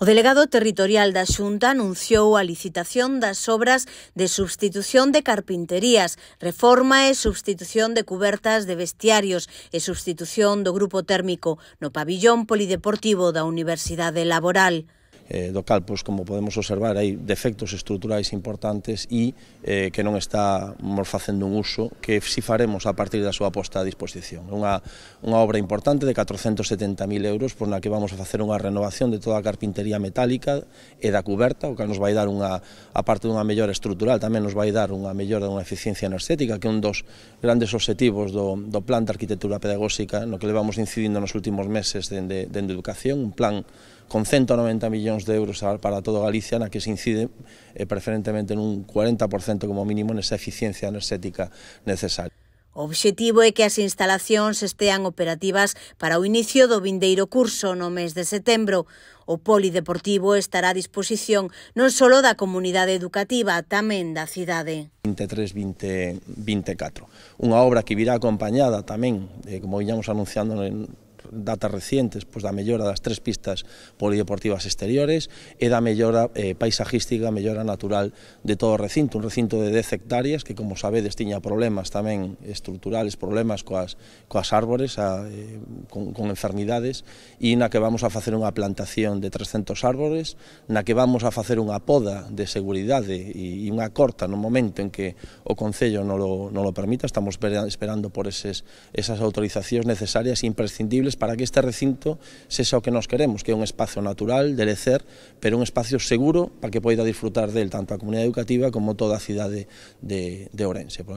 O delegado territorial da Xunta anunciou a licitación das obras de substitución de carpinterías, reforma e substitución de cubertas de vestiarios e substitución do grupo térmico no pabillón polideportivo da Universidade Laboral eh, do cal, pois, como podemos observar, hai defectos estruturais importantes e eh, que non está facendo un uso que si faremos a partir da súa posta a disposición. Unha, unha obra importante de 470.000 euros por na que vamos a facer unha renovación de toda a carpintería metálica e da cuberta, o que nos vai dar unha, a parte dunha mellora estrutural, tamén nos vai dar unha mellora dunha eficiencia energética, que é un dos grandes objetivos do, do plan de arquitectura pedagóxica, no que levamos incidindo nos últimos meses dende, dende educación, un plan con 190 millóns millóns de euros para todo Galicia, na que se incide eh, preferentemente nun 40% como mínimo nesa eficiencia enerxética necesaria. O obxectivo é que as instalacións estean operativas para o inicio do vindeiro curso no mes de setembro. O polideportivo estará a disposición non só da comunidade educativa, tamén da cidade. 23-24. Unha obra que virá acompañada tamén, eh, como íamos anunciando en datas recientes pois, da mellora das tres pistas polideportivas exteriores e da mellora eh, paisajística, mellora natural de todo o recinto, un recinto de 10 hectáreas que, como sabedes, tiña problemas tamén estruturales, problemas coas, coas árbores, a, eh, con, con enfermidades, e na que vamos a facer unha plantación de 300 árbores, na que vamos a facer unha poda de seguridade e, e unha corta no momento en que o Concello non lo, non lo permita, estamos esperando por eses, esas autorizacións necesarias e imprescindibles para que este recinto sexa o que nos queremos, que é un espacio natural de lecer, pero un espacio seguro para que poida disfrutar del tanto a comunidade educativa como toda a cidade de, de Ourense.